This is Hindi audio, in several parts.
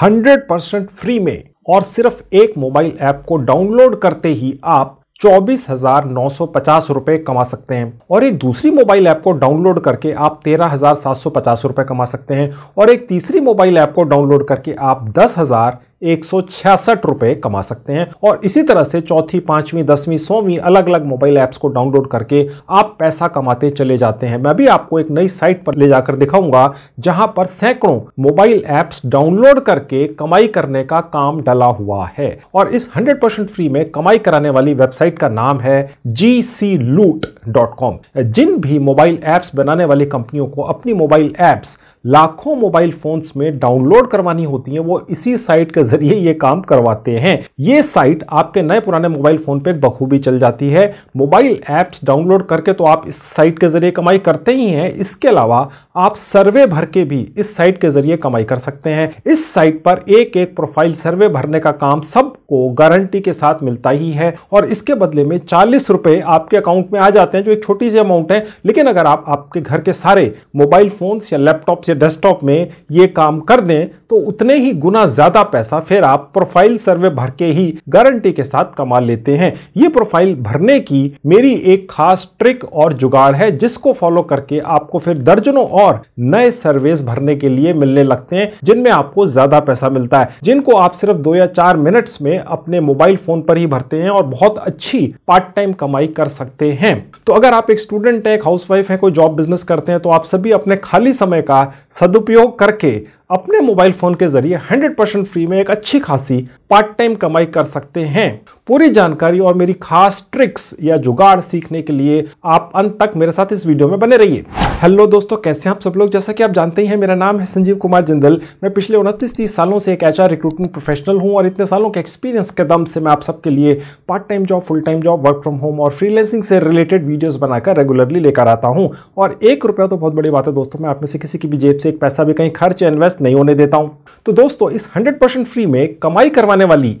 हंड्रेड परसेंट फ्री में और सिर्फ एक मोबाइल ऐप को डाउनलोड करते ही आप चौबीस हजार नौ सौ पचास रुपए कमा सकते हैं और एक दूसरी मोबाइल ऐप को डाउनलोड करके आप तेरह हजार सात सौ पचास रुपए कमा सकते हैं और एक तीसरी मोबाइल ऐप को डाउनलोड करके आप दस हजार एक रुपए कमा सकते हैं और इसी तरह से चौथी पांचवी दसवीं सौवीं अलग अलग मोबाइल ऐप्स को डाउनलोड करके आप पैसा कमाते चले जाते हैं मैं भी आपको एक नई साइट पर ले जाकर दिखाऊंगा जहां पर सैकड़ों मोबाइल ऐप्स डाउनलोड करके कमाई करने का काम डला हुआ है और इस 100% फ्री में कमाई कराने वाली वेबसाइट का नाम है जी सी लूट डॉट कॉम जिन भी मोबाइल ऐप्स बनाने वाली कंपनियों को अपनी मोबाइल ऐप्स लाखों मोबाइल फोन्स में डाउनलोड करवानी होती है वो इसी साइट के जरिए ये काम करवाते हैं ये साइट आपके नए पुराने मोबाइल फोन पे बखूबी चल जाती है मोबाइल एप्स डाउनलोड करके तो आप इस साइट के जरिए कमाई करते ही हैं इसके अलावा आप सर्वे भर के भी इस साइट के जरिए कमाई कर सकते हैं इस साइट पर एक एक प्रोफाइल सर्वे भरने का काम सबको गारंटी के साथ मिलता ही है और इसके बदले में चालीस रुपए आपके अकाउंट में आ जाते हैं जो एक छोटी सी अमाउंट है लेकिन अगर आप आपके घर के सारे मोबाइल फोन या लैपटॉप बच्चे डेस्कटॉप में ये काम कर दें तो उतने ही गुना ज़्यादा पैसा फिर आप प्रोफाइल सर्वे भर के ही गारंटी के साथ कमा लेते हैं ये प्रोफाइल भरने की मेरी एक खास ट्रिक और जुगाड़ है जिसको फॉलो करके आपको फिर दर्जनों और नए सर्वेस भरने के लिए मिलने लगते हैं जिनमें आपको ज़्यादा पैसा मिलता है जिनको आप सिर्फ दो या चार मिनट्स में अपने मोबाइल फ़ोन पर ही भरते हैं और बहुत अच्छी पार्ट टाइम कमाई कर सकते हैं तो अगर आप एक स्टूडेंट है एक हाउसवाइफ है कोई जॉब बिजनेस करते हैं तो आप सभी अपने खाली समय का सदुपयोग करके अपने मोबाइल फ़ोन के ज़रिए 100% फ्री में एक अच्छी खासी पार्ट टाइम कमाई कर सकते हैं पूरी जानकारी और मेरी खास ट्रिक्स या जुगाड़ सीखने के लिए आप अंत तक मेरे साथ इस वीडियो में बने रहिए हेलो दोस्तों कैसे हैं आप सब लोग जैसा कि आप जानते ही हैं मेरा नाम है संजीव कुमार जिंदल मैं पिछले उनतीस तीस सालों से एक एचआर रिक्रूटमेंट प्रोफेशनल हूँ और इतने सालों के एक्सपीरियंस के दम से मैं आप सबके लिए part time job full time job work from home और फ्रीलेंसिंग से रिलेटेड वीडियोज बनाकर रेगुलरली लेकर आता हूँ और एक रुपया तो बहुत बड़ी बात है दोस्तों मैं आपने से किसी की भी जेब से एक पैसा भी कहीं खर्च इन्वेस्ट नहीं होने देता हूं तो दोस्तों इस 100% फ्री में कमाई करवाने वाली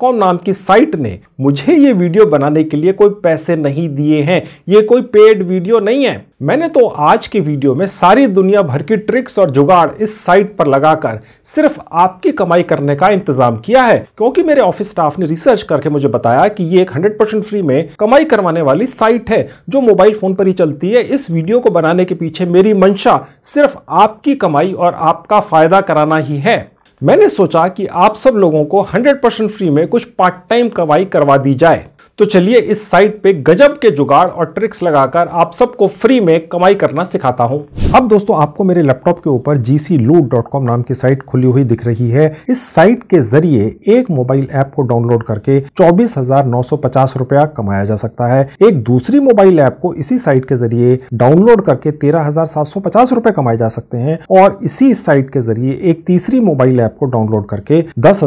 कॉम नाम की साइट ने मुझे ये वीडियो बनाने के लिए कोई पैसे नहीं दिए हैं ये कोई पेड वीडियो नहीं है मैंने तो आज की वीडियो में सारी दुनिया भर की ट्रिक्स और जुगाड़ इस साइट पर लगाकर सिर्फ आपकी कमाई करने का इंतजाम किया है क्योंकि मेरे ऑफिस स्टाफ ने रिसर्च करके मुझे बताया कि ये एक 100% फ्री में कमाई करवाने वाली साइट है जो मोबाइल फोन पर ही चलती है इस वीडियो को बनाने के पीछे मेरी मंशा सिर्फ आपकी कमाई और आपका फायदा कराना ही है मैंने सोचा कि आप सब लोगों को हंड्रेड फ्री में कुछ पार्ट टाइम कमाई करवा दी जाए तो चलिए इस साइट पे गजब के जुगाड़ और ट्रिक्स लगाकर आप सबको फ्री में कमाई करना सिखाता हूँ अब दोस्तों आपको मेरे लैपटॉप के ऊपर gcloot.com नाम की साइट खुली हुई दिख रही है इस साइट के जरिए एक मोबाइल ऐप को डाउनलोड करके चौबीस रुपया कमाया जा सकता है एक दूसरी मोबाइल ऐप को इसी साइट के जरिए डाउनलोड करके तेरह रुपए कमाए जा सकते हैं और इसी साइट के जरिए एक तीसरी मोबाइल ऐप को डाउनलोड करके दस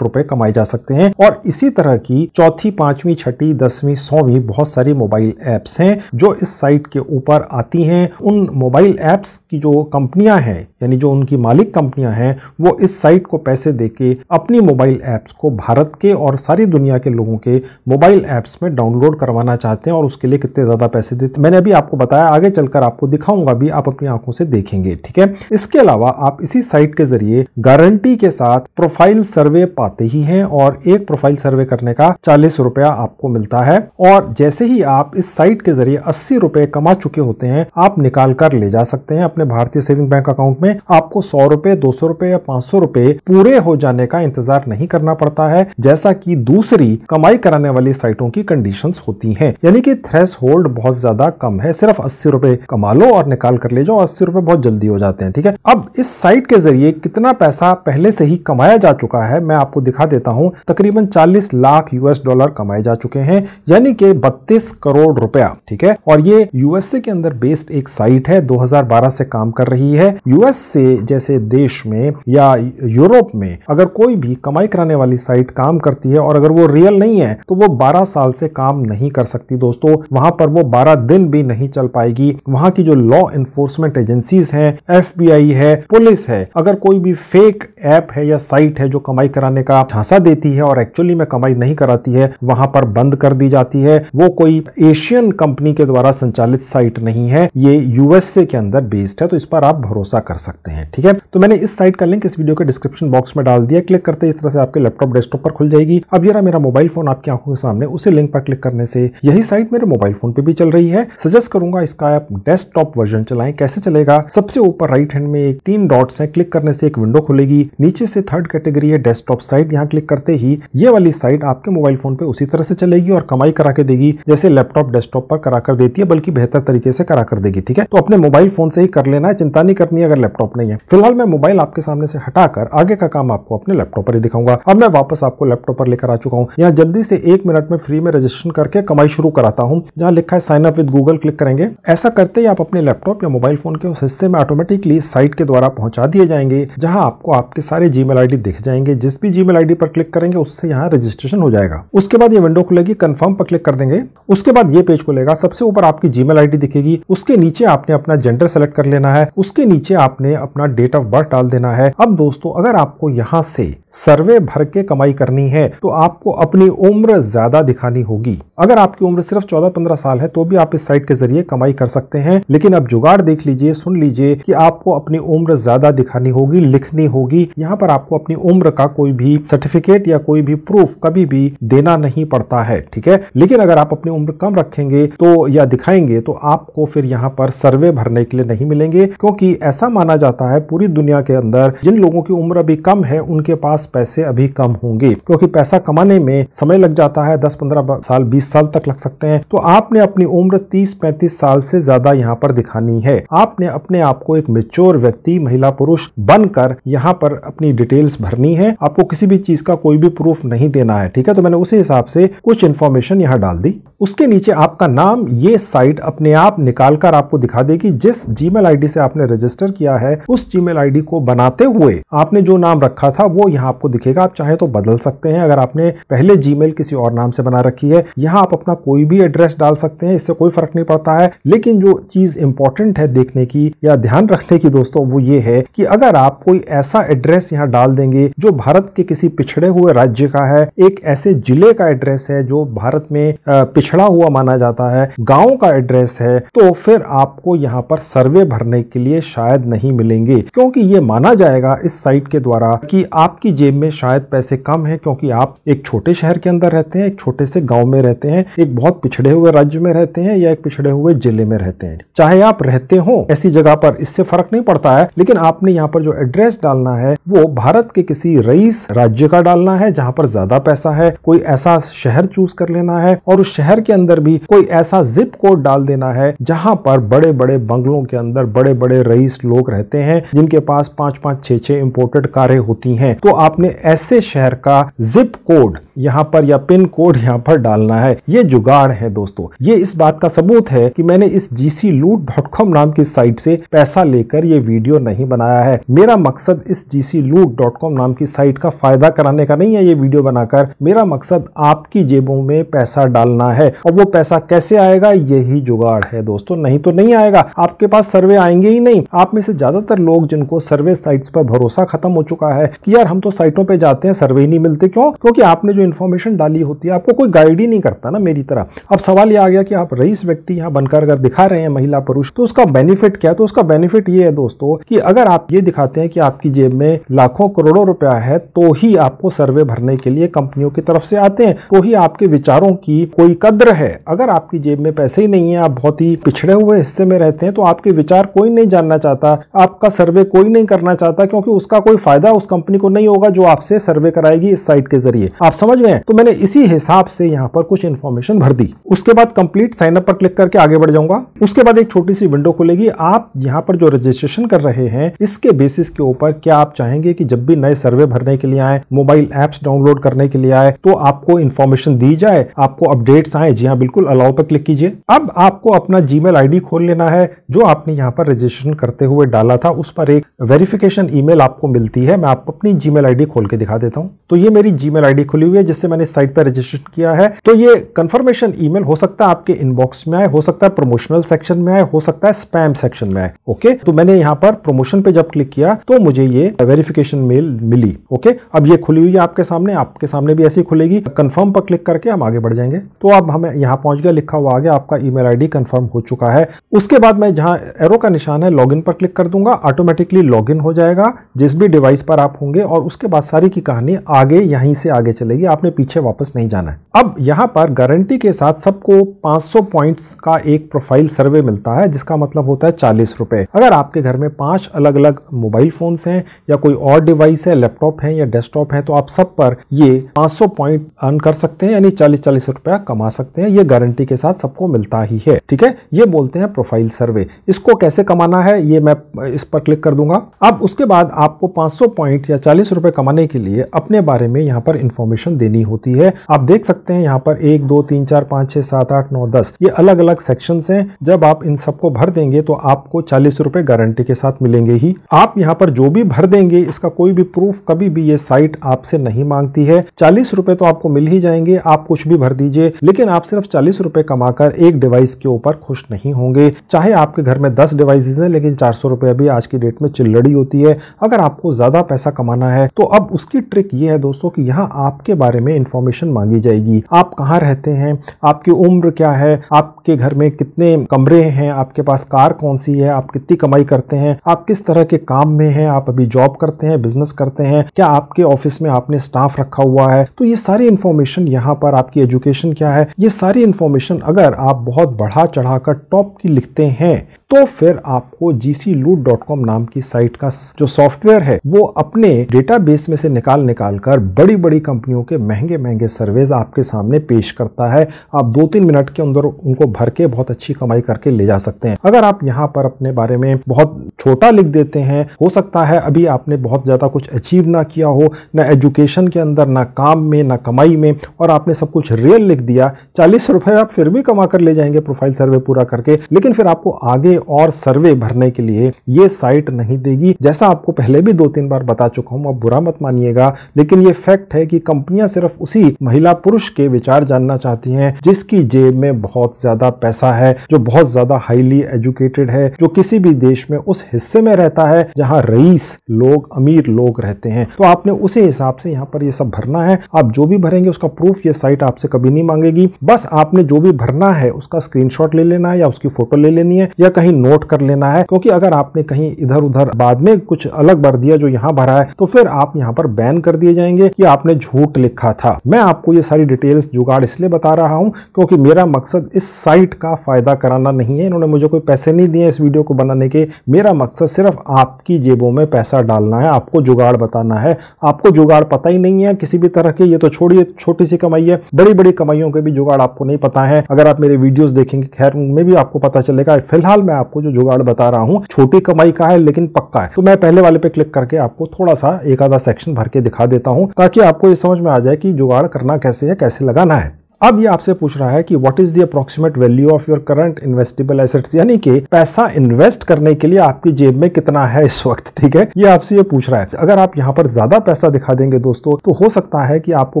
रुपए कमाए जा सकते हैं और इसी तरह की चौथी चौथी पांचवी छठी दसवीं सौवीं बहुत सारी मोबाइल ऐप्स हैं जो इस साइट के ऊपर आती हैं उन मोबाइल ऐप्स की जो कंपनियां हैं यानी जो उनकी मालिक कंपनियां हैं वो इस साइट को पैसे देके अपनी मोबाइल ऐप्स को भारत के और सारी दुनिया के लोगों के मोबाइल ऐप्स में डाउनलोड करवाना चाहते हैं और उसके लिए कितने ज़्यादा पैसे देते हैं मैंने अभी आपको बताया आगे चलकर आपको दिखाऊंगा भी आप अपनी आंखों से देखेंगे ठीक है इसके अलावा आप इसी साइट के जरिए गारंटी के साथ प्रोफाइल सर्वे पाते ही हैं और एक प्रोफाइल सर्वे करने का चालीस रुपया आपको मिलता है और जैसे ही आप इस साइट के जरिए अस्सी रुपए कमा चुके होते हैं आप निकाल कर ले जा सकते हैं अपने भारतीय सेविंग बैंक अकाउंट में आपको सौ रुपए दो सौ रुपए या पांच सौ रुपए पूरे हो जाने का इंतजार नहीं करना पड़ता है जैसा की दूसरी कमाई कराने वाली साइटों की कंडीशन होती है यानी कि थ्रेस होल्ड बहुत ज्यादा कम है सिर्फ अस्सी रुपए कमा लो और निकाल कर ले जाओ अस्सी रुपए बहुत जल्दी हो जाते हैं ठीक है अब इस साइट के जरिए कितना पैसा पहले से ही कमाया जा चुका है मैं आपको दिखा देता हूँ तकरीबन 40 लाख यूएस डॉलर डॉलर कमाए जा चुके हैं यानी कि बत्तीस करोड़ रुपया ठीक है और ये यूएसए के अंदर बेस्ड एक साइट है 2012 से काम कर रही है यूएस से जैसे देश में या यूरोप में अगर कोई भी कमाई कराने वाली साइट काम करती है और अगर वो रियल नहीं है तो वो 12 साल से काम नहीं कर सकती दोस्तों वहां पर वो 12 दिन भी नहीं चल पाएगी वहां की जो लॉ इन्फोर्समेंट एजेंसीज हैं एफबीआई है पुलिस है अगर कोई भी फेक ऐप है या साइट है जो कमाई कराने का झांसा देती है और एक्चुअली में कमाई नहीं कराती है वहां पर बंद कर दी जाती है वो कोई एशियन कंपनी के द्वारा संचालित साइट नहीं है ये यूएसए के अंदर बेस्ड है तो इस पर आप भरोसा कर सकते हैं ठीक है तो मैंने इस साइट का लिंक इस वीडियो के डिस्क्रिप्शन बॉक्स में डाल दिया क्लिक करते इस तरह से आपके लैपटॉप डेस्कटॉप पर खुल जाएगी अब जरा मेरा मोबाइल फोन आपकी आंखों के सामने उसी लिंक पर क्लिक करने से यही साइट मेरे मोबाइल फोन पे भी चल रही है सजेस्ट करूंगा इसका आप डेस्कटॉप वर्जन चलाएं कैसे चलेगा सबसे ऊपर राइट हैंड में एक तीन डॉट्स हैं क्लिक करने से एक विंडो खुलेगी नीचे से थर्ड कैटेगरी है डेस्कटॉप साइट यहाँ क्लिक करते ही ये वाली साइट आपके मोबाइल फोन पे उसी तरह से चलेगी और कमाई करा के देगी जैसे लैपटॉप डेस्कटॉप पर करा कर देती है बल्कि बेहतर तरीके से करा कर देगी ठीक है तो अपने मोबाइल फोन से ही कर लेना है चिंता नहीं करनी अगर लैपटॉप नहीं है फिलहाल मैं मोबाइल आपके सामने से हटाकर आगे का काम आपको अपने लैपटॉप पर ही दिखाऊंगा अब मैं वापस आपको लैपटॉप पर लेकर आ चुका हूँ यहाँ जल्दी से एक मिनट में फ्री में रजिस्ट्रेशन करके कमाई शुरू कराता हूँ जहाँ लिखा है sign up with Google click करेंगे ऐसा करते ही आप अपने लैपटॉप या मोबाइल फोन के उस हिस्से में ऑटोमेटिकली साइट के द्वारा पहुंचा दिए जाएंगे जहां आपको आपके सारे जी मेल दिख जाएंगे जिस भी जी मेल पर क्लिक करेंगे उससे यहाँ रजिस्ट्रेशन हो जाएगा उसके बाद ये विंडो खुलेगी कन्फर्म पर क्लिक कर देंगे उसके बाद ये पेज खुलेगा सबसे ऊपर आपकी जीमेल आईडी दिखेगी उसके नीचे आपने अपना जेंडर सेलेक्ट कर लेना है उसके नीचे आपने अपना डेट ऑफ बर्थ डाल देना है अब दोस्तों अगर आपको यहाँ से सर्वे भर के कमाई करनी है तो आपको अपनी उम्र ज्यादा दिखानी होगी अगर आपकी उम्र सिर्फ चौदह पंद्रह साल है तो भी आप इस साइट के जरिए कमाई कर सकते हैं लेकिन अब जुगाड़ देख लीजिए सुन लीजिए कि आपको अपनी उम्र ज्यादा दिखानी होगी लिखनी होगी यहाँ पर आपको अपनी उम्र का कोई भी सर्टिफिकेट या कोई भी प्रूफ कभी भी देना नहीं नहीं पड़ता है ठीक है लेकिन अगर आप अपनी उम्र कम रखेंगे तो या दिखाएंगे तो आपको फिर यहाँ पर सर्वे भरने के लिए नहीं मिलेंगे क्योंकि ऐसा माना जाता है पूरी दुनिया के अंदर जिन लोगों की उम्र अभी कम है उनके पास पैसे अभी कम होंगे क्योंकि पैसा कमाने में समय लग जाता है दस पंद्रह साल बीस साल तक लग सकते हैं तो आपने अपनी उम्र तीस पैंतीस साल से ज्यादा यहाँ पर दिखानी है आपने अपने आप को एक मेच्योर व्यक्ति महिला पुरुष बनकर यहाँ पर अपनी डिटेल्स भरनी है आपको किसी भी चीज का कोई भी प्रूफ नहीं देना है ठीक है तो मैंने उसी हिसाब से कुछ इन्फॉर्मेशन यहाँ डाल दी उसके नीचे आपका नाम ये साइट अपने आप निकाल कर आपको दिखा देगी जिस जी मेल से आपने रजिस्टर किया है उस जी मेल को बनाते हुए आपने जो नाम रखा था वो यहाँ आपको दिखेगा आप चाहे तो बदल सकते हैं अगर आपने पहले जी किसी और नाम से बना रखी है यहाँ आप अपना कोई भी एड्रेस डाल सकते हैं इससे कोई फर्क नहीं पड़ता है लेकिन जो चीज इंपॉर्टेंट है देखने की या ध्यान रखने की दोस्तों वो ये है कि अगर आप कोई ऐसा एड्रेस यहाँ डाल देंगे जो भारत के किसी पिछड़े हुए राज्य का है एक ऐसे जिले का एड्रेस है जो भारत में पिछड़ा हुआ माना जाता है गाँव का एड्रेस है तो फिर आपको यहाँ पर सर्वे भरने के लिए शायद नहीं मिलेंगे क्योंकि ये माना जाएगा इस साइट के द्वारा कि आपकी जेब में शायद पैसे कम है क्योंकि आप एक छोटे शहर के अंदर रहते हैं एक छोटे से गाँव में रहते हैं एक बहुत पिछड़े हुए राज्य में रहते हैं या एक पिछड़े हुए जिले में रहते हैं चाहे आप रहते हो ऐसी जगह पर इससे फर्क नहीं पड़ता है लेकिन आपने यहाँ पर जो एड्रेस डालना है वो भारत के किसी रईस राज्य का डालना है जहाँ पर ज्यादा पैसा है कोई ऐसा ऐसा शहर चूज कर लेना है और उस शहर के अंदर भी कोई ऐसा जिप कोड डाल देना है जहां पर बड़े बड़े बंगलों के अंदर बड़े बड़े रईस लोग रहते हैं जिनके पास पांच पांच छह छह इंपोर्टेड कारें होती हैं तो आपने ऐसे शहर का जिप कोड यहाँ पर या पिन कोड यहाँ पर डालना है ये जुगाड़ है दोस्तों ये इस बात का सबूत है कि मैंने इस जीसी लूट डॉट कॉम नाम की साइट से पैसा लेकर ये वीडियो नहीं बनाया है मेरा मकसद इस जी लूट डॉट कॉम नाम की साइट का फायदा कराने का नहीं है ये वीडियो बनाकर मेरा मकसद आपकी जेबों में पैसा डालना है और वो पैसा कैसे आएगा यही जुगाड़ है दोस्तों नहीं तो नहीं आएगा आपके पास सर्वे आएंगे ही नहीं आप में से ज्यादातर लोग जिनको सर्वे साइट्स पर भरोसा खत्म हो चुका है कि यार हम तो साइटों पर जाते हैं सर्वे ही नहीं मिलते क्यों क्योंकि आपने जो इन्फॉर्मेशन डाली होती है आपको कोई गाइड ही नहीं करता ना मेरी तरह अब सवाल यह आ गया कि आप रईस व्यक्ति यहाँ बनकर अगर दिखा रहे हैं महिला पुरुष तो उसका बेनिफिट क्या है तो उसका बेनिफिट ये है दोस्तों कि अगर आप ये दिखाते हैं कि आपकी जेब में लाखों करोड़ों रुपया है तो ही आपको सर्वे भरने के लिए कंपनियों की तरफ से आते हैं हैं तो ही आपके विचारों की कोई कद्र है अगर आपकी जेब में पैसे ही नहीं है आप बहुत ही पिछड़े हुए हिस्से में रहते हैं तो आपके विचार कोई नहीं जानना चाहता आपका सर्वे कोई नहीं करना चाहता क्योंकि उसका कोई फायदा उस कंपनी को नहीं होगा जो आपसे सर्वे कराएगी इस साइट के जरिए आप समझ गए तो मैंने इसी हिसाब से यहाँ पर कुछ इन्फॉर्मेशन भर दी उसके बाद कंप्लीट साइनअप पर क्लिक करके आगे बढ़ जाऊंगा उसके बाद एक छोटी सी विंडो खुलेगी आप यहाँ पर जो रजिस्ट्रेशन कर रहे हैं इसके बेसिस के ऊपर क्या आप चाहेंगे कि जब भी नए सर्वे भरने के लिए आए मोबाइल एप्स डाउनलोड करने के लिए आए तो आपको आपको इन्फॉर्मेशन दी जाए आपको अपडेट्स आए जी हाँ बिल्कुल अलाउ पर क्लिक कीजिए अब आपको अपना जी मेल खोल लेना है जो आपने यहाँ पर रजिस्ट्रेशन करते हुए डाला था उस पर एक वेरिफिकेशन ई आपको मिलती है मैं आपको अपनी जी मेल खोल के दिखा देता हूँ तो ये मेरी जी मेल खुली हुई है जिससे मैंने साइट पर रजिस्ट्रेशन किया है तो ये कन्फर्मेशन ई हो सकता है आपके इनबॉक्स में आए हो सकता है प्रमोशनल सेक्शन में आए हो सकता है स्पैम सेक्शन में आए ओके तो मैंने यहाँ पर प्रमोशन पे जब क्लिक किया तो मुझे ये वेरिफिकेशन मेल मिली ओके अब ये खुली हुई है आपके सामने आपके सामने भी ऐसी खुलेगी कंफर्म पर क्लिक करके हम आगे बढ़ जाएंगे तो अब हमें यहाँ पहुंच गया लिखा हुआ आगे आपका ईमेल आईडी कंफर्म हो चुका है उसके बाद मैं जहाँ एरो का निशान है लॉगिन पर क्लिक कर दूंगा ऑटोमेटिकली लॉगिन हो जाएगा जिस भी डिवाइस पर आप होंगे और उसके बाद सारी की कहानी आगे यहीं से आगे चलेगी आपने पीछे वापस नहीं जाना है अब यहाँ पर गारंटी के साथ सबको पांच पॉइंट्स का एक प्रोफाइल सर्वे मिलता है जिसका मतलब होता है चालीस अगर आपके घर में पांच अलग अलग मोबाइल फोन है या कोई और डिवाइस है लैपटॉप है या डेस्कटॉप है तो आप सब पर ये पांच पॉइंट अर्न अर्न कर सकते हैं यानी चालीस चालीस रुपया कमा सकते हैं ये गारंटी के साथ सबको मिलता ही है ठीक है ये बोलते हैं प्रोफाइल सर्वे इसको कैसे कमाना है ये मैं इस पर क्लिक कर दूंगा अब उसके बाद आपको 500 पॉइंट या चालीस रुपए कमाने के लिए अपने बारे में यहाँ पर इन्फॉर्मेशन देनी होती है आप देख सकते हैं यहाँ पर एक दो तीन चार पाँच छह सात आठ नौ दस ये अलग अलग सेक्शन है जब आप इन सबको भर देंगे तो आपको चालीस रुपए गारंटी के साथ मिलेंगे ही आप यहाँ पर जो भी भर देंगे इसका कोई भी प्रूफ कभी भी ये साइट आपसे नहीं मांगती है चालीस रुपए तो आपको मिल ही जाएंगे आप कुछ भी भर दीजिए लेकिन आप सिर्फ चालीस रुपए कमाकर एक डिवाइस के ऊपर खुश नहीं होंगे चाहे आपके घर में दस डिवाइसेज हैं लेकिन चार सौ रुपये अभी आज की डेट में चिल्लड़ी होती है अगर आपको ज़्यादा पैसा कमाना है तो अब उसकी ट्रिक ये है दोस्तों कि यहाँ आपके बारे में इन्फॉर्मेशन मांगी जाएगी आप कहाँ रहते हैं आपकी उम्र क्या है आपके घर में कितने कमरे हैं आपके पास कार कौन सी है आप कितनी कमाई करते हैं आप किस तरह के काम में हैं आप अभी जॉब करते हैं बिजनेस करते हैं क्या आपके ऑफिस में आपने स्टाफ रखा हुआ है तो ये सारी इन्फॉर्मेशन इन्फॉर्मेशन यहाँ पर आपकी एजुकेशन क्या है ये सारी इन्फॉर्मेशन अगर आप बहुत बढ़ा चढ़ा कर टॉप की लिखते हैं तो फिर आपको gcloot.com नाम की साइट का जो सॉफ्टवेयर है वो अपने डेटाबेस में से निकाल निकाल कर बड़ी बड़ी कंपनियों के महंगे महंगे सर्वेज आपके सामने पेश करता है आप दो तीन मिनट के अंदर उनको भर के बहुत अच्छी कमाई करके ले जा सकते हैं अगर आप यहाँ पर अपने बारे में बहुत छोटा लिख देते हैं हो सकता है अभी आपने बहुत ज़्यादा कुछ अचीव ना किया हो ना एजुकेशन के अंदर ना काम में ना कमाई में और आपने सब कुछ रियल लिख दिया चालीस रुपये आप फिर भी कमा कर ले जाएंगे प्रोफाइल सर्वे पूरा करके लेकिन फिर आपको आगे और सर्वे भरने के लिए ये साइट नहीं देगी जैसा आपको पहले भी दो तीन बार बता चुका हूँ आप बुरा मत मानिएगा लेकिन ये फैक्ट है कि कंपनियां सिर्फ उसी महिला पुरुष के विचार जानना चाहती हैं जिसकी जेब में बहुत ज्यादा पैसा है जो बहुत ज्यादा हाईली एजुकेटेड है जो किसी भी देश में उस हिस्से में रहता है जहाँ रईस लोग अमीर लोग रहते हैं तो आपने उसी हिसाब से यहाँ पर ये सब भरना है आप जो भी भरेंगे उसका प्रूफ ये साइट आपसे कभी नहीं मांगेगी बस आपने जो भी भरना है उसका स्क्रीनशॉट ले लेना है या उसकी फोटो ले लेनी है या कहीं ही नोट कर लेना है क्योंकि अगर आपने कहीं इधर उधर बाद में कुछ अलग भर दिया जो यहाँ भरा है तो फिर आप यहाँ पर बैन कर दिए जाएंगे कि आपने झूठ लिखा था मैं आपको ये सारी डिटेल्स जुगाड़ इसलिए बता रहा हूँ क्योंकि मेरा मकसद इस साइट का फायदा कराना नहीं है इन्होंने मुझे कोई पैसे नहीं दिए इस वीडियो को बनाने के मेरा मकसद सिर्फ आपकी जेबों में पैसा डालना है आपको जुगाड़ बताना है आपको जुगाड़ पता ही नहीं है किसी भी तरह के ये तो छोड़िए छोटी सी कमाई है बड़ी बड़ी कमाइयों के भी जुगाड़ आपको नहीं पता है अगर आप मेरे वीडियोस देखेंगे खैर उनमें भी आपको पता चलेगा फिलहाल मैं आपको जो जुगाड़ बता रहा हूँ छोटी कमाई का है लेकिन पक्का है तो मैं पहले वाले पे क्लिक करके आपको थोड़ा सा एक आधा सेक्शन भर के दिखा देता हूँ ताकि आपको ये समझ में आ जाए कि जुगाड़ करना कैसे है कैसे लगाना है अब ये आपसे पूछ रहा है कि what is the approximate value of your current investable assets यानी कि पैसा इन्वेस्ट करने के लिए आपकी जेब में कितना है इस वक्त ठीक है ये आपसे ये पूछ रहा है अगर आप यहाँ पर ज्यादा पैसा दिखा देंगे दोस्तों तो हो सकता है कि आपको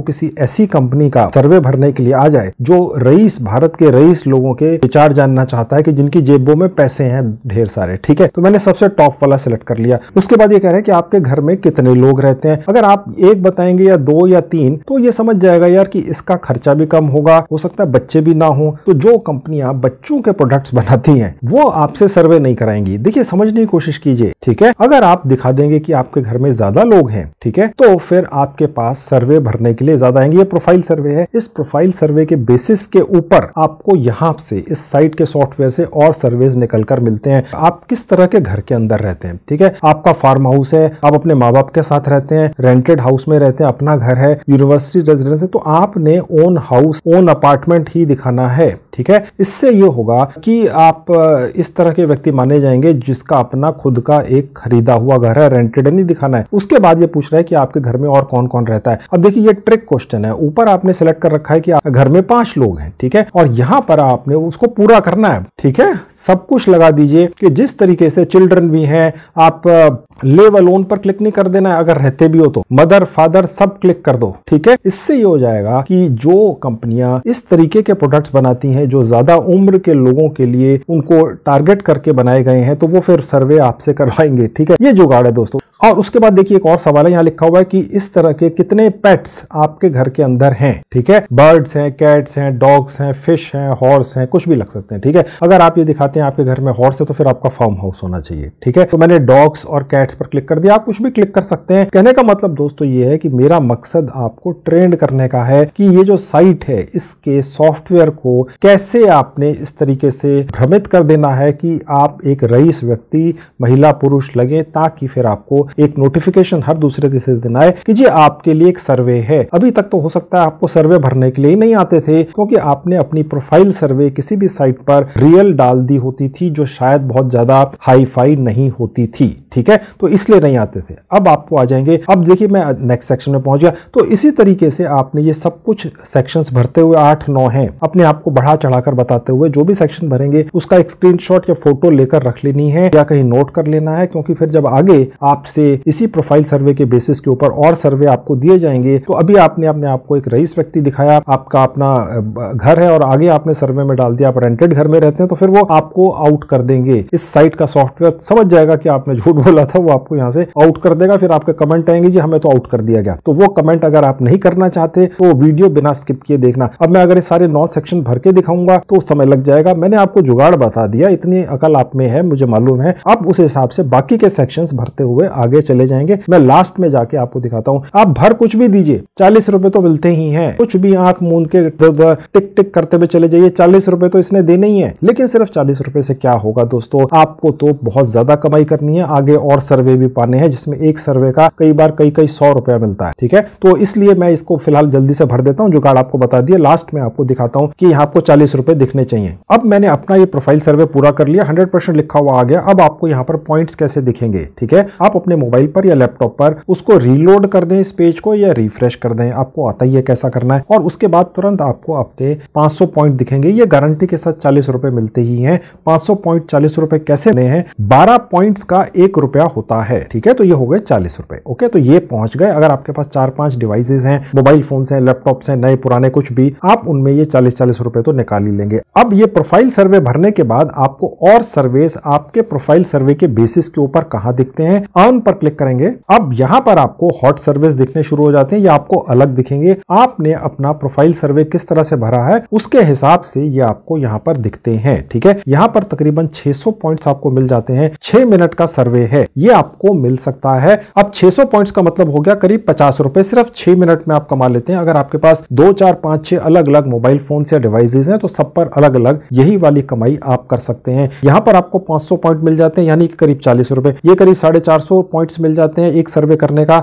किसी ऐसी कंपनी का सर्वे भरने के लिए आ जाए जो रईस भारत के रईस लोगों के विचार जानना चाहता है कि जिनकी जेबों में पैसे हैं ढेर सारे ठीक है तो मैंने सबसे टॉप वाला सिलेक्ट कर लिया उसके बाद ये कह रहे हैं कि आपके घर में कितने लोग रहते हैं अगर आप एक बताएंगे या दो या तीन तो ये समझ जाएगा यार कि इसका खर्चा भी कम होगा हो सकता है बच्चे भी ना हो तो जो कंपनियां बच्चों के प्रोडक्ट्स बनाती हैं वो आपसे सर्वे नहीं कराएंगी देखिए समझने की कोशिश कीजिए ठीक है अगर आप दिखा देंगे कि आपके घर में ज्यादा लोग हैं ठीक है तो फिर आपके पास सर्वे भरने के लिए ज्यादा आएंगे ये प्रोफाइल सर्वे है इस प्रोफाइल सर्वे के बेसिस के ऊपर आपको यहाँ से इस साइट के सॉफ्टवेयर से और सर्वे निकल कर मिलते हैं आप किस तरह के घर के अंदर रहते हैं ठीक है आपका फार्म हाउस है आप अपने माँ बाप के साथ रहते हैं रेंटेड हाउस में रहते हैं अपना घर है यूनिवर्सिटी रेजिडेंस है तो आपने ओन हाउस ओन अपार्टमेंट ही दिखाना है ठीक है इससे ये होगा कि आप इस तरह के व्यक्ति माने जाएंगे जिसका अपना खुद का एक खरीदा हुआ घर है रेंटेड नहीं दिखाना है उसके बाद ये पूछ रहा है कि आपके घर में और कौन कौन रहता है अब देखिए ये ट्रिक क्वेश्चन है ऊपर आपने सेलेक्ट कर रखा है कि घर में पांच लोग हैं ठीक है और यहाँ पर आपने उसको पूरा करना है ठीक है सब कुछ लगा दीजिए कि जिस तरीके से चिल्ड्रन भी हैं आप लेवल ओन पर क्लिक नहीं कर देना है अगर रहते भी हो तो मदर फादर सब क्लिक कर दो ठीक है इससे ये हो जाएगा कि जो कंपनी कंपनियां इस तरीके के प्रोडक्ट्स बनाती हैं जो ज्यादा उम्र के लोगों के लिए उनको टारगेट करके बनाए गए हैं तो वो फिर सर्वे आपसे करवाएंगे ठीक है ये जुगाड़ है दोस्तों और उसके बाद देखिए एक और सवाल है यहाँ लिखा हुआ है कि इस तरह के कितने पेट्स आपके घर के अंदर हैं ठीक है बर्ड्स हैं कैट्स हैं डॉग्स हैं फिश हैं हॉर्स हैं कुछ भी लग सकते हैं ठीक है अगर आप ये दिखाते हैं आपके घर में हॉर्स है तो फिर आपका फार्म हाउस होना चाहिए ठीक है तो मैंने डॉग्स और कैट्स पर क्लिक कर दिया आप कुछ भी क्लिक कर सकते हैं कहने का मतलब दोस्तों ये है कि मेरा मकसद आपको ट्रेंड करने का है कि ये जो साइट है इसके सॉफ्टवेयर को कैसे आपने इस तरीके से भ्रमित कर देना है कि आप एक रईस व्यक्ति महिला पुरुष लगे ताकि फिर आपको एक नोटिफिकेशन हर दूसरे तीसरे दिन आए कि जी आपके लिए एक सर्वे है अभी तक तो हो सकता है आपको सर्वे भरने के लिए ही नहीं आते थे क्योंकि आपने अपनी प्रोफाइल सर्वे किसी भी साइट पर रियल डाल दी होती थी जो शायद बहुत ज्यादा हाई नहीं होती थी ठीक है तो इसलिए नहीं आते थे अब आपको आ जाएंगे अब देखिए मैं नेक्स्ट सेक्शन में पहुंच गया तो इसी तरीके से आपने ये सब कुछ सेक्शन भरते हुए आठ नौ है अपने आप को बढ़ा चढ़ाकर बताते हुए जो भी सेक्शन भरेंगे उसका एक स्क्रीनशॉट या फोटो लेकर रख लेनी है या कहीं नोट कर लेना है क्योंकि फिर जब आगे आप से इसी प्रोफाइल सर्वे के बेसिस के ऊपर और सर्वे आपको दिए जाएंगे तो अभी आपने अपने आपको एक रईस व्यक्ति दिखाया आपका अपना घर है और आगे आपने सर्वे में डाल दिया आप रेंटेड घर में रहते हैं तो फिर वो आपको आउट कर देंगे इस साइट का सॉफ्टवेयर समझ जाएगा कि आपने झूठ बोला था वो आपको यहाँ से आउट कर देगा फिर आपके कमेंट आएंगे जी हमें तो आउट कर दिया गया तो वो कमेंट अगर आप नहीं करना चाहते तो वीडियो बिना स्किप किए देखना अब मैं अगर इस सारे नौ सेक्शन भर के दिखाऊंगा तो समय लग जाएगा मैंने आपको जुगाड़ बता दिया इतनी अकल आप में है मुझे मालूम है आप उस हिसाब से बाकी के सेक्शन भरते हुए आगे आगे चले जाएंगे मैं लास्ट में जाके आपको दिखाता हूँ आप भर कुछ भी दीजिए चालीस रुपए तो मिलते ही है कुछ भी आंख मूंद के टिक टिक करते हुए चले जाइए चालीस रुपए तो इसने देने ही है लेकिन सिर्फ चालीस रुपए से क्या होगा दोस्तों आपको तो बहुत ज्यादा कमाई करनी है आगे और सर्वे भी पाने हैं जिसमें एक सर्वे का कई बार कई कई सौ रुपया मिलता है ठीक है तो इसलिए मैं इसको फिलहाल जल्दी से भर देता हूँ जो कार्ड आपको बता दिया लास्ट में आपको दिखाता हूँ कि आपको चालीस रुपए दिखने चाहिए अब मैंने अपना ये प्रोफाइल सर्वे पूरा कर लिया हंड्रेड परसेंट लिखा हुआ आ गया अब आपको यहाँ पर पॉइंट्स कैसे दिखेंगे ठीक है आप अपने मोबाइल पर या लैपटॉप पर उसको रीलोड कर दें इस पेज को या रिफ्रेश कर दें आपको आता ही है कैसा करना है और उसके बाद तुरंत आपको आपके 500 पॉइंट दिखेंगे ये गारंटी के साथ चालीस रुपए मिलते ही हैं 500 पॉइंट चालीस रुपए कैसे मिले हैं 12 पॉइंट्स का एक रुपया होता है ठीक है तो ये हो गए चालीस रुपए ओके तो ये पहुंच गए अगर आपके पास चार पांच डिवाइसेज हैं मोबाइल फोन है लैपटॉप है नए पुराने कुछ भी आप उनमें ये चालीस चालीस रुपए तो निकाल ही लेंगे अब ये प्रोफाइल सर्वे भरने के बाद आपको और सर्वेस आपके प्रोफाइल सर्वे के बेसिस के ऊपर कहा दिखते हैं अर्न पर क्लिक करेंगे अब यहाँ पर आपको हॉट सर्विस दिखने शुरू हो जाते हैं ये आपको अलग दिखेंगे आपने अपना प्रोफाइल सर्वे किस तरह से भरा है उसके हिसाब से ये आपको यहाँ पर दिखते हैं ठीक है यहाँ पर तकरीबन 600 पॉइंट्स आपको मिल जाते हैं 6 मिनट का सर्वे है ये आपको मिल सकता है अब 600 पॉइंट्स का मतलब हो गया करीब पचास रुपए सिर्फ 6 मिनट में आप कमा लेते हैं अगर आपके पास दो चार पांच छह अलग अलग मोबाइल फोन या डिवाइसेज हैं तो सब पर अलग अलग यही वाली कमाई आप कर सकते हैं यहाँ पर आपको पांच पॉइंट मिल जाते हैं यानी करीब चालीस रुपए ये करीब साढ़े चार सौ पॉइंट्स मिल जाते हैं एक सर्वे करने का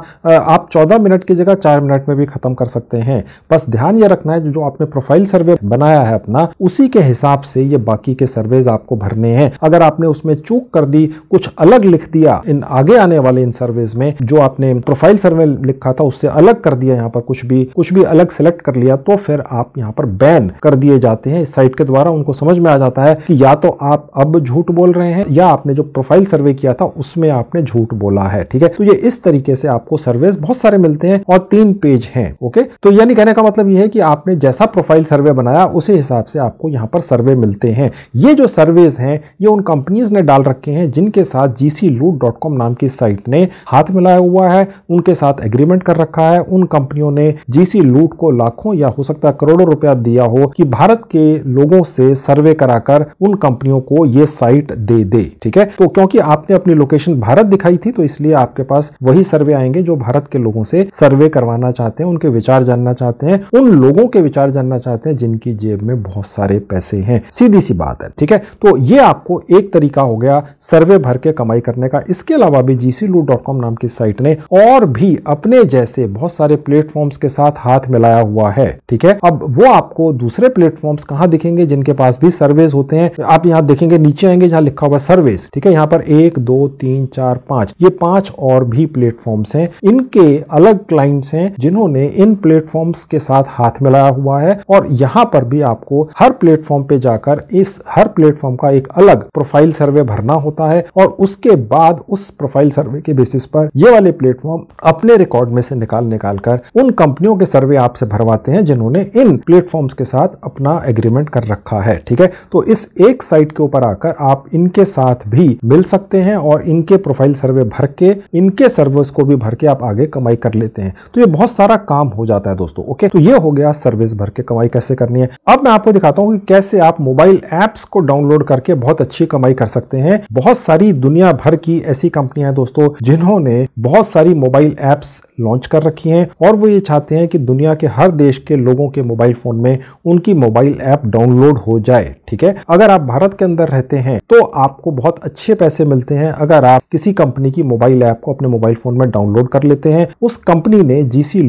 आप चौदह मिनट की जगह चार मिनट में भी खत्म कर सकते हैं बस ध्यान ये रखना है जो आपने प्रोफाइल सर्वे बनाया है अपना उसी के हिसाब से ये बाकी के सर्वेज आपको भरने हैं अगर आपने उसमें चूक कर दी कुछ अलग लिख दिया इन आगे आने वाले इन सर्वेज में जो आपने प्रोफाइल सर्वे लिखा था उससे अलग कर दिया यहाँ पर कुछ भी कुछ भी अलग सेलेक्ट कर लिया तो फिर आप यहाँ पर बैन कर दिए जाते हैं इस साइट के द्वारा उनको समझ में आ जाता है कि या तो आप अब झूठ बोल रहे हैं या आपने जो प्रोफाइल सर्वे किया था उसमें आपने झूठ बोला फॉर्मूला है ठीक है तो ये इस तरीके से आपको सर्वेस बहुत सारे मिलते हैं और तीन पेज हैं ओके तो यानी कहने का मतलब ये है कि आपने जैसा प्रोफाइल सर्वे बनाया उसे हिसाब से आपको यहाँ पर सर्वे मिलते हैं ये जो सर्वेज हैं ये उन कंपनीज ने डाल रखे हैं जिनके साथ जी नाम की साइट ने हाथ मिलाया हुआ है उनके साथ एग्रीमेंट कर रखा है उन कंपनियों ने जीसी लूट को लाखों या हो सकता है करोड़ों रुपया दिया हो कि भारत के लोगों से सर्वे कराकर उन कंपनियों को ये साइट दे दे ठीक है तो क्योंकि आपने अपनी लोकेशन भारत दिखाई थी तो इसलिए आपके पास वही सर्वे आएंगे जो भारत के लोगों से सर्वे करवाना चाहते हैं उनके विचार जानना चाहते हैं उन लोगों के विचार जानना चाहते हैं जिनकी जेब में बहुत सारे पैसे हैं सीधी सी बात है ठीक है तो ये आपको एक तरीका हो गया सर्वे भर के कमाई करने का इसके अलावा भी जीसी नाम की साइट ने और भी अपने जैसे बहुत सारे प्लेटफॉर्म्स के साथ हाथ मिलाया हुआ है ठीक है अब वो आपको दूसरे प्लेटफॉर्म्स कहाँ दिखेंगे जिनके पास भी सर्वेज होते हैं आप यहाँ देखेंगे नीचे आएंगे जहाँ लिखा हुआ सर्वेज ठीक है यहाँ पर एक दो तीन चार पांच ये पांच और भी प्लेटफॉर्म्स हैं इनके अलग क्लाइंट्स हैं जिन्होंने इन प्लेटफॉर्म्स के साथ हाथ मिलाया हुआ है और यहाँ पर भी आपको हर प्लेटफॉर्म पे जाकर इस हर प्लेटफॉर्म का एक अलग प्रोफाइल सर्वे भरना होता है और उसके बाद उस प्रोफाइल सर्वे के बेसिस पर ये वाले प्लेटफॉर्म अपने रिकॉर्ड में से निकाल निकाल कर उन कंपनियों के सर्वे आपसे भरवाते हैं जिन्होंने इन प्लेटफॉर्म्स के साथ अपना एग्रीमेंट कर रखा है ठीक है तो इस एक साइट के ऊपर आकर आप इनके साथ भी मिल सकते हैं और इनके प्रोफाइल सर्वे भर भर के इनके सर्विस को भी भर के आप आगे कमाई कर लेते हैं तो ये बहुत सारा काम हो जाता है दोस्तों ओके तो ये हो गया सर्विस भर के कमाई कैसे करनी है अब मैं आपको दिखाता हूँ कि कैसे आप मोबाइल एप्स को डाउनलोड करके बहुत अच्छी कमाई कर सकते हैं बहुत सारी दुनिया भर की ऐसी कंपनियां हैं दोस्तों जिन्होंने बहुत सारी मोबाइल एप्स लॉन्च कर रखी हैं और वो ये चाहते हैं कि दुनिया के हर देश के लोगों के मोबाइल फोन में उनकी मोबाइल ऐप डाउनलोड हो जाए ठीक है अगर आप भारत के अंदर रहते हैं तो आपको बहुत अच्छे पैसे मिलते हैं अगर आप किसी कंपनी की मोबाइल ऐप को अपने मोबाइल फोन में डाउनलोड कर लेते हैं उस कंपनी ने जीसी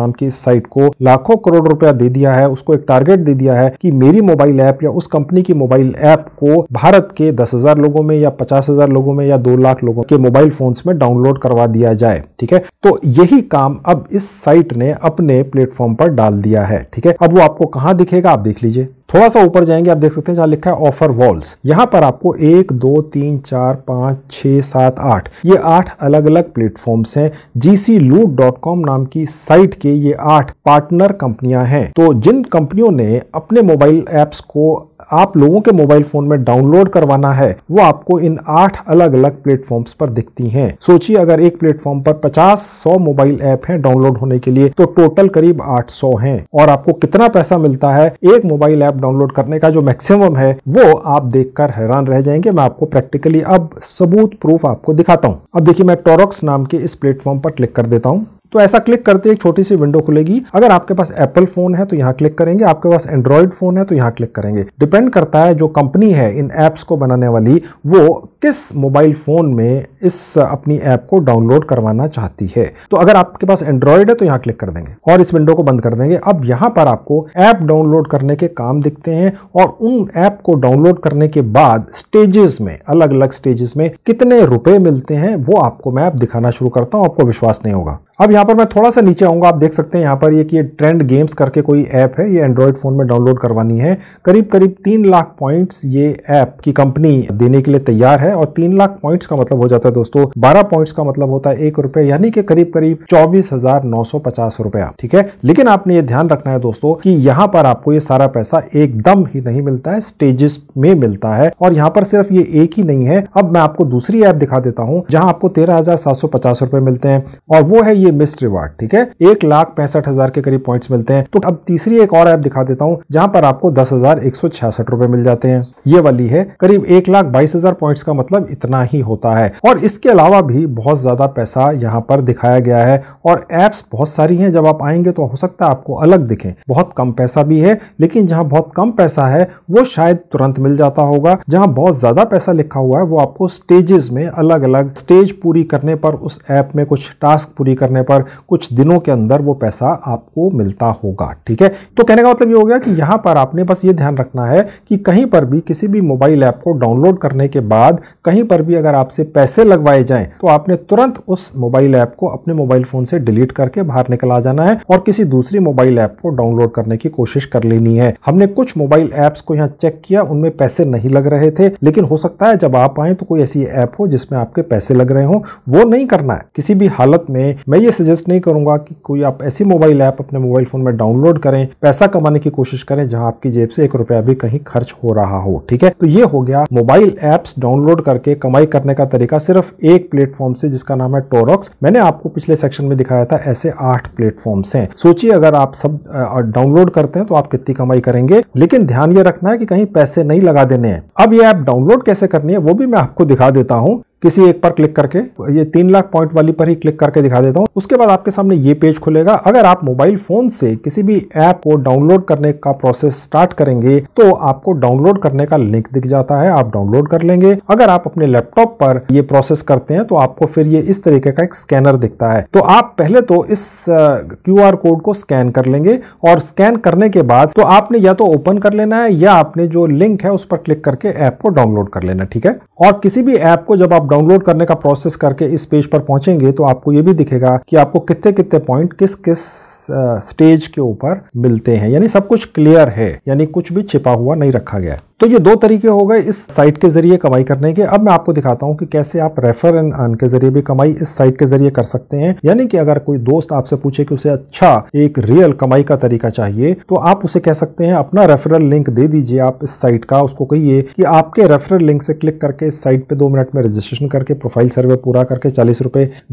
नाम की इस साइट को लाखों करोड़ रुपया दे दिया है उसको एक टारगेट दे दिया है कि मेरी मोबाइल ऐप या उस कंपनी की मोबाइल ऐप को भारत के दस हजार लोगों में या पचास हजार लोगों में या दो लाख लोगों के मोबाइल फोन में डाउनलोड करवा दिया जाए ठीक है तो यही काम अब इस साइट ने अपने प्लेटफॉर्म पर डाल दिया है ठीक है अब वो आपको कहां दिखेगा आप देख लीजिए थोड़ा सा ऊपर जाएंगे आप देख सकते हैं जहाँ लिखा है ऑफर वॉल्स यहाँ पर आपको एक दो तीन चार पांच छह सात आठ ये आठ अलग अलग प्लेटफॉर्म्स हैं जीसी लूट डॉट कॉम नाम की साइट के ये आठ पार्टनर कंपनियां हैं तो जिन कंपनियों ने अपने मोबाइल ऐप्स को आप लोगों के मोबाइल फोन में डाउनलोड करवाना है वो आपको इन आठ अलग अलग प्लेटफॉर्म्स पर दिखती हैं सोचिए अगर एक प्लेटफॉर्म पर 50-100 मोबाइल ऐप हैं डाउनलोड होने के लिए तो टोटल करीब 800 हैं और आपको कितना पैसा मिलता है एक मोबाइल ऐप डाउनलोड करने का जो मैक्सिमम है वो आप देखकर हैरान रह जाएंगे मैं आपको प्रैक्टिकली अब सबूत प्रूफ आपको दिखाता हूँ अब देखिए मैं टोरक्स नाम के इस प्लेटफॉर्म पर क्लिक कर देता हूँ तो ऐसा क्लिक करते एक छोटी सी विंडो खुलेगी अगर आपके पास एप्पल फोन है तो यहाँ क्लिक करेंगे आपके पास एंड्रॉयड फोन है तो यहाँ क्लिक करेंगे डिपेंड करता है जो कंपनी है इन ऐप्स को बनाने वाली वो किस मोबाइल फोन में इस अपनी ऐप को डाउनलोड करवाना चाहती है तो अगर आपके पास एंड्रॉयड है तो यहाँ क्लिक कर देंगे और इस विंडो को बंद कर देंगे अब यहाँ पर आपको ऐप डाउनलोड करने के काम दिखते हैं और उन ऐप को डाउनलोड करने के बाद स्टेजेस में अलग अलग स्टेजेस में कितने रुपए मिलते हैं वो आपको मैं आप दिखाना शुरू करता हूँ आपको विश्वास नहीं होगा अब यहाँ पर मैं थोड़ा सा नीचे आऊँगा आप देख सकते हैं यहाँ पर ये कि ये ट्रेंड गेम्स करके कोई ऐप है ये एंड्रॉयड फ़ोन में डाउनलोड करवानी है करीब करीब तीन लाख पॉइंट्स ये ऐप की कंपनी देने के लिए तैयार है और तीन लाख पॉइंट्स का मतलब हो जाता है दोस्तों बारह पॉइंट्स का मतलब होता है एक रुपये यानी कि करीब करीब चौबीस हजार नौ सौ पचास रुपया ठीक है लेकिन आपने ये ध्यान रखना है दोस्तों कि यहाँ पर आपको ये सारा पैसा एकदम ही नहीं मिलता है स्टेजेस में मिलता है और यहाँ पर सिर्फ ये एक ही नहीं है अब मैं आपको दूसरी ऐप दिखा देता हूँ जहाँ आपको तेरह हजार सात सौ पचास मिलते हैं और वो है ये ये मिस्ड रिवार्ड ठीक है एक लाख पैंसठ हजार के करीब पॉइंट्स मिलते हैं तो अब तीसरी एक और ऐप दिखा देता हूँ जहां पर आपको दस हजार एक सौ छियासठ रुपए मिल जाते हैं ये वाली है करीब एक लाख बाईस हजार पॉइंट्स का मतलब इतना ही होता है और इसके अलावा भी बहुत ज्यादा पैसा यहाँ पर दिखाया गया है और एप्स बहुत सारी हैं जब आप आएंगे तो हो सकता है आपको अलग दिखे बहुत कम पैसा भी है लेकिन जहाँ बहुत कम पैसा है वो शायद तुरंत मिल जाता होगा जहाँ बहुत ज्यादा पैसा लिखा हुआ है वो आपको स्टेजेस में अलग अलग स्टेज पूरी करने पर उस ऐप में कुछ टास्क पूरी करने करने पर कुछ दिनों के अंदर वो पैसा आपको मिलता होगा ठीक है तो कहने का मतलब ये हो गया कि यहाँ पर आपने बस ये ध्यान रखना है कि कहीं पर भी किसी भी मोबाइल ऐप को डाउनलोड करने के बाद कहीं पर भी अगर आपसे पैसे लगवाए जाएं तो आपने तुरंत उस मोबाइल ऐप को अपने मोबाइल फ़ोन से डिलीट करके बाहर निकल आ जाना है और किसी दूसरी मोबाइल ऐप को डाउनलोड करने की कोशिश कर लेनी है हमने कुछ मोबाइल ऐप्स को यहाँ चेक किया उनमें पैसे नहीं लग रहे थे लेकिन हो सकता है जब आप आए तो कोई ऐसी ऐप हो जिसमें आपके पैसे लग रहे हो वो नहीं करना है किसी भी हालत में मैं ये सजेस्ट नहीं करूंगा कि कोई आप ऐसी मोबाइल ऐप अपने मोबाइल फ़ोन में डाउनलोड करें पैसा कमाने की कोशिश करें जहाँ आपकी जेब से एक रुपया भी कहीं खर्च हो रहा हो ठीक है तो ये हो गया मोबाइल एप्स डाउनलोड करके कमाई करने का तरीका सिर्फ एक प्लेटफॉर्म से जिसका नाम है टोरॉक्स मैंने आपको पिछले सेक्शन में दिखाया था ऐसे आठ प्लेटफॉर्म है सोचिए अगर आप सब डाउनलोड करते हैं तो आप कितनी कमाई करेंगे लेकिन ध्यान ये रखना है कि कहीं पैसे नहीं लगा देने हैं अब ये ऐप डाउनलोड कैसे करनी है वो भी मैं आपको दिखा देता हूँ किसी एक पर क्लिक करके ये तीन लाख पॉइंट वाली पर ही क्लिक करके दिखा देता हूँ उसके बाद आपके सामने ये पेज खुलेगा अगर आप मोबाइल फोन से किसी भी ऐप को डाउनलोड करने का प्रोसेस स्टार्ट करेंगे तो आपको डाउनलोड करने का लिंक दिख जाता है आप डाउनलोड कर लेंगे अगर आप अपने लैपटॉप पर ये प्रोसेस करते हैं तो आपको फिर ये इस तरीके का एक स्कैनर दिखता है तो आप पहले तो इस क्यू आर कोड को स्कैन कर लेंगे और स्कैन करने के बाद तो आपने या तो ओपन कर लेना है या आपने जो लिंक है उस पर क्लिक करके ऐप को डाउनलोड कर लेना ठीक है और किसी भी ऐप को जब आप डाउनलोड करने का प्रोसेस करके इस पेज पर पहुंचेंगे तो आपको ये भी दिखेगा कि आपको कितने कितने पॉइंट किस किस स्टेज के ऊपर मिलते हैं यानी सब कुछ क्लियर है यानी कुछ भी छिपा हुआ नहीं रखा गया है तो ये दो तरीके हो गए इस साइट के जरिए कमाई करने के अब मैं आपको दिखाता हूँ कि कैसे आप रेफर एंड अर्न के जरिए भी कमाई इस साइट के जरिए कर सकते हैं यानी कि अगर कोई दोस्त आपसे पूछे कि उसे अच्छा एक रियल कमाई का तरीका चाहिए तो आप उसे कह सकते हैं अपना रेफरल लिंक दे दीजिए आप इस साइट का उसको कहिए कि आपके रेफरल लिंक से क्लिक करके इस साइट पर दो मिनट में रजिस्ट्रेशन करके प्रोफाइल सर्वे पूरा करके चालीस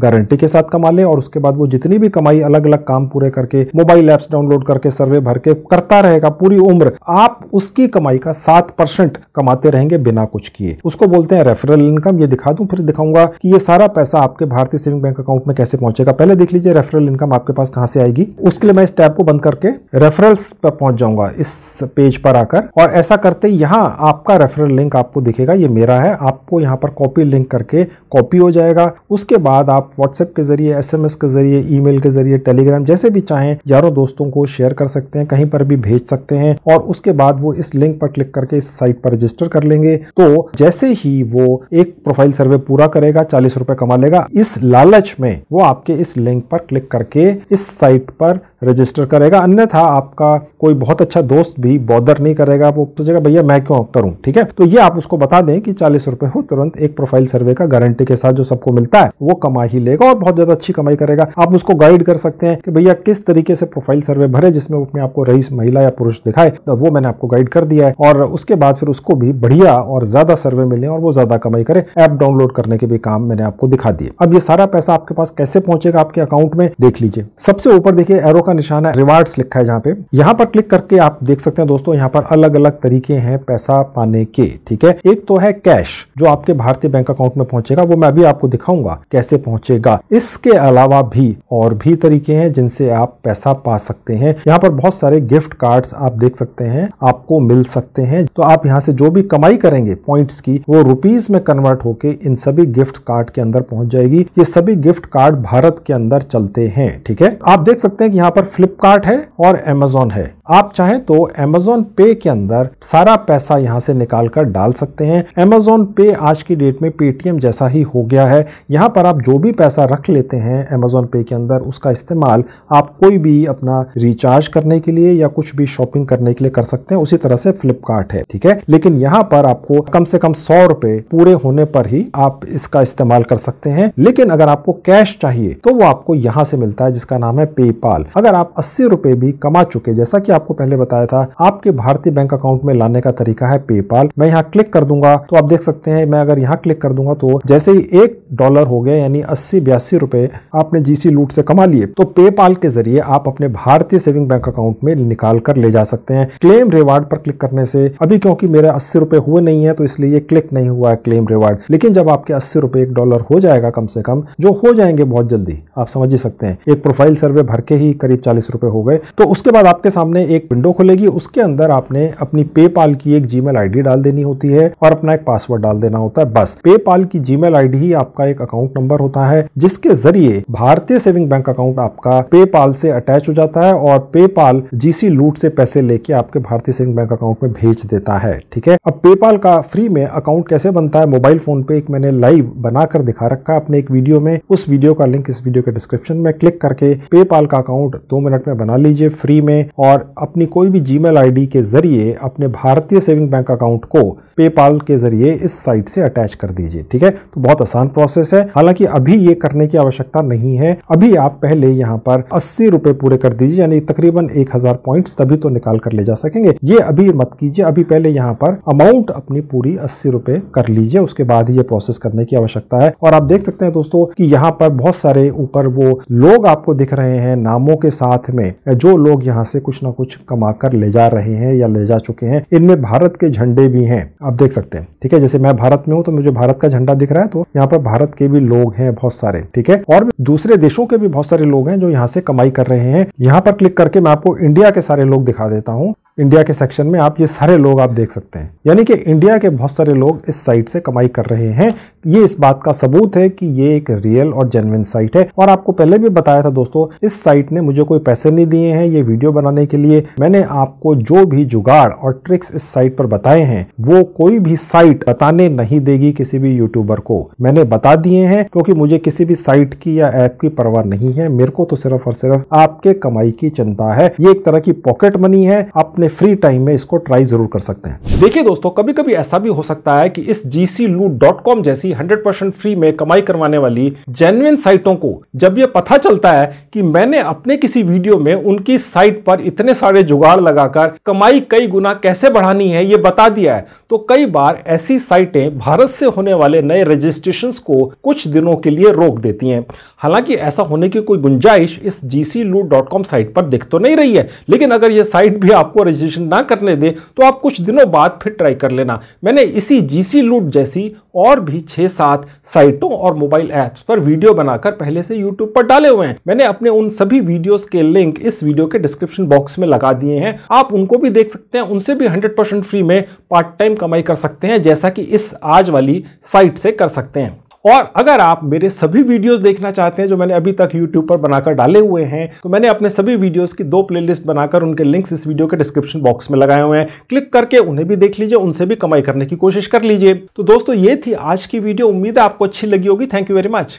गारंटी के साथ कमा ले और उसके बाद वो जितनी भी कमाई अलग अलग काम पूरे करके मोबाइल एप्स डाउनलोड करके सर्वे भर के करता रहेगा पूरी उम्र आप उसकी कमाई का सात परसेंट कमाते रहेंगे बिना कुछ किए उसको बोलते हैं रेफरल इनकम ये दिखा दूं फिर दिखाऊंगा कि ये सारा पैसा आपके भारतीय सेविंग बैंक अकाउंट में कैसे पहुंचेगा पहले देख लीजिए रेफरल इनकम आपके पास कहां से आएगी उसके लिए मैं इस टैब को बंद करके रेफरल पर पहुंच जाऊंगा इस पेज पर आकर और ऐसा करते यहाँ आपका रेफरल लिंक आपको दिखेगा ये मेरा है आपको यहाँ पर कॉपी लिंक करके कॉपी हो जाएगा उसके बाद आप व्हाट्सएप के जरिए एस के जरिए ई के जरिए टेलीग्राम जैसे भी चाहें यारों दोस्तों को शेयर कर सकते हैं कहीं पर भी भेज सकते हैं और उसके बाद वो इस लिंक पर क्लिक करके इस इस साइट पर रजिस्टर कर लेंगे तो जैसे ही वो एक प्रोफाइल सर्वे पूरा करेगा चालीस रुपए कमा लेगा इस लालच में वो आपके इस लिंक पर क्लिक करके इस साइट पर रजिस्टर करेगा अन्यथा आपका कोई बहुत अच्छा दोस्त भी बॉदर नहीं करेगा वो सोचेगा तो भैया मैं क्यों करूं ठीक है तो ये आप उसको बता दें कि चालीस रुपए हो तुरंत एक प्रोफाइल सर्वे का गारंटी के साथ जो सबको मिलता है वो कमा ही लेगा और बहुत ज्यादा अच्छी कमाई करेगा आप उसको गाइड कर सकते हैं कि भैया किस तरीके से प्रोफाइल सर्वे भरे जिसमें अपने आपको रईस महिला या पुरुष दिखाए तो वो मैंने आपको गाइड कर दिया है और उसके बाद फिर उसको भी बढ़िया और ज़्यादा सर्वे मिले और वो ज़्यादा कमाई करे ऐप डाउनलोड करने के भी काम मैंने आपको दिखा दिए अब ये सारा पैसा आपके पास कैसे पहुंचेगा आपके अकाउंट में देख लीजिए सबसे ऊपर देखिए एरो का निशान है रिवार्ड्स लिखा है जहाँ पे यहाँ पर क्लिक करके आप देख सकते हैं दोस्तों यहाँ पर अलग अलग तरीके हैं पैसा पाने के ठीक है एक तो है कैश जो आपके भारतीय बैंक अकाउंट में पहुंचेगा वो मैं अभी आपको दिखाऊंगा कैसे पहुंचेगा इसके अलावा भी और भी तरीके हैं जिनसे आप पैसा पा सकते हैं यहाँ पर बहुत सारे गिफ्ट कार्ड्स आप देख सकते हैं आपको मिल सकते हैं तो आप यहाँ से जो भी कमाई करेंगे पॉइंट्स की वो रुपीज में कन्वर्ट होके इन सभी गिफ्ट कार्ड के अंदर पहुंच जाएगी ये सभी गिफ्ट कार्ड भारत के अंदर चलते हैं ठीक है आप देख सकते हैं कि यहाँ पर फ्लिपकार्ट है और एमेजोन है आप चाहें तो अमेजोन पे के अंदर सारा पैसा यहाँ से निकाल कर डाल सकते हैं अमेजोन पे आज की डेट में पेटीएम जैसा ही हो गया है यहाँ पर आप जो भी पैसा रख लेते हैं अमेजोन पे के अंदर उसका इस्तेमाल आप कोई भी अपना रिचार्ज करने के लिए या कुछ भी शॉपिंग करने के लिए कर सकते हैं उसी तरह से फ्लिपकार्ट है ठीक है लेकिन यहाँ पर आपको कम से कम सौ रुपए पूरे होने पर ही आप इसका इस्तेमाल कर सकते हैं लेकिन अगर आपको कैश चाहिए तो वो आपको यहाँ से मिलता है जिसका नाम है पेपाल अगर आप अस्सी रुपए भी कमा चुके जैसा कि आपको पहले बताया था आपके भारतीय बैंक अकाउंट में लाने का तरीका है पेपाल मैं यहाँ क्लिक कर दूंगा तो आप देख सकते हैं मैं अगर यहाँ क्लिक कर दूंगा तो जैसे ही एक डॉलर हो गया यानी अस्सी बयासी रुपए आपने जीसी लूट से कमा लिए तो पेपाल के जरिए आप अपने भारतीय सेविंग बैंक अकाउंट में निकाल कर ले जा सकते हैं क्लेम रिवार्ड पर क्लिक करने से अभी क्योंकि मेरे अस्सी रुपए हुए नहीं है तो इसलिए ये क्लिक नहीं हुआ है क्लेम रिवार्ड लेकिन जब आपके अस्सी रुपए एक डॉलर हो जाएगा कम से कम जो हो जाएंगे बहुत जल्दी आप समझ ही सकते हैं एक प्रोफाइल सर्वे भर के ही करीब चालीस रुपए हो गए तो उसके बाद आपके सामने एक विंडो खुलेगी उसके अंदर आपने अपनी पेपाल की एक जीमेल मेल डाल देनी होती है और अपना एक पासवर्ड डाल देना होता है बस पेपाल की जीमेल मेल ही आपका एक अकाउंट नंबर होता है जिसके जरिए भारतीय सेविंग बैंक अकाउंट आपका पेपाल से अटैच हो जाता है और पेपाल जीसी लूट से पैसे लेके आपके भारतीय सेविंग बैंक अकाउंट में भेज देता है ठीक है अब पेपाल का फ्री में अकाउंट कैसे बनता है मोबाइल फोन पे एक मैंने लाइव बनाकर दिखा रखा है अपने एक वीडियो में उस वीडियो का लिंक इस वीडियो के डिस्क्रिप्शन में क्लिक करके पेपाल का अकाउंट दो मिनट में बना लीजिए फ्री में और अपनी कोई भी जी मेल के जरिए अपने भारतीय सेविंग बैंक अकाउंट को पेपाल के जरिए इस साइट से अटैच कर दीजिए ठीक है तो बहुत आसान प्रोसेस है हालांकि अभी ये करने की आवश्यकता नहीं है अभी आप पहले यहाँ पर अस्सी रुपए पूरे कर दीजिए यानी तकरीबन एक हजार पॉइंट तभी तो निकाल कर ले जा सकेंगे ये अभी मत कीजिए अभी पहले यहाँ पर अमाउंट अपनी पूरी अस्सी रुपए कर लीजिए उसके बाद ही ये प्रोसेस करने की आवश्यकता है और आप देख सकते हैं दोस्तों कि यहाँ पर बहुत सारे ऊपर वो लोग आपको दिख रहे हैं नामों के साथ में जो लोग यहाँ से कुछ ना कुछ कुछ कमा कर ले जा रहे हैं या ले जा चुके हैं इनमें भारत के झंडे भी हैं आप देख सकते हैं ठीक है जैसे मैं भारत में हूँ तो मुझे भारत का झंडा दिख रहा है तो यहाँ पर भारत के भी लोग हैं बहुत सारे ठीक है और दूसरे देशों के भी बहुत सारे लोग हैं जो यहाँ से कमाई कर रहे हैं यहाँ पर क्लिक करके मैं आपको इंडिया के सारे लोग दिखा देता हूँ इंडिया के सेक्शन में आप ये सारे लोग आप देख सकते हैं यानी कि इंडिया के बहुत सारे लोग इस साइट से कमाई कर रहे हैं ये इस बात का सबूत है कि ये एक रियल और जेनविन साइट है और आपको पहले भी बताया था दोस्तों इस साइट ने मुझे कोई पैसे नहीं दिए हैं ये वीडियो बनाने के लिए मैंने आपको जो भी जुगाड़ और ट्रिक्स इस साइट पर बताए हैं वो कोई भी साइट बताने नहीं देगी किसी भी यूट्यूबर को मैंने बता दिए हैं क्योंकि मुझे किसी भी साइट की या ऐप की परवाह नहीं है मेरे को तो सिर्फ और सिर्फ आपके कमाई की चिंता है ये एक तरह की पॉकेट मनी है अपने अपने फ्री टाइम में इसको ट्राई जरूर कर सकते हैं देखिए दोस्तों कभी कभी ऐसा भी हो सकता है कि इस gcloot.com जैसी 100% फ्री में कमाई करवाने वाली जेन्युन साइटों को जब यह पता चलता है कि मैंने अपने किसी वीडियो में उनकी साइट पर इतने सारे जुगाड़ लगाकर कमाई कई गुना कैसे बढ़ानी है ये बता दिया है तो कई बार ऐसी साइटें भारत से होने वाले नए रजिस्ट्रेशन को कुछ दिनों के लिए रोक देती हैं हालांकि ऐसा होने की कोई गुंजाइश इस gcloot.com साइट पर दिख तो नहीं रही है लेकिन अगर यह साइट भी आपको ऑप्टिमाइजेशन ना करने दे तो आप कुछ दिनों बाद फिर ट्राई कर लेना मैंने इसी जीसी लूट जैसी और भी छह सात साइटों और मोबाइल ऐप्स पर वीडियो बनाकर पहले से यूट्यूब पर डाले हुए हैं मैंने अपने उन सभी वीडियोस के लिंक इस वीडियो के डिस्क्रिप्शन बॉक्स में लगा दिए हैं आप उनको भी देख सकते हैं उनसे भी हंड्रेड फ्री में पार्ट टाइम कमाई कर सकते हैं जैसा कि इस आज वाली साइट से कर सकते हैं और अगर आप मेरे सभी वीडियोस देखना चाहते हैं जो मैंने अभी तक यूट्यूब पर बनाकर डाले हुए हैं तो मैंने अपने सभी वीडियोस की दो प्लेलिस्ट बनाकर उनके लिंक्स इस वीडियो के डिस्क्रिप्शन बॉक्स में लगाए हुए हैं क्लिक करके उन्हें भी देख लीजिए उनसे भी कमाई करने की कोशिश कर लीजिए तो दोस्तों ये थी आज की वीडियो उम्मीद है आपको अच्छी लगी होगी थैंक यू वेरी मच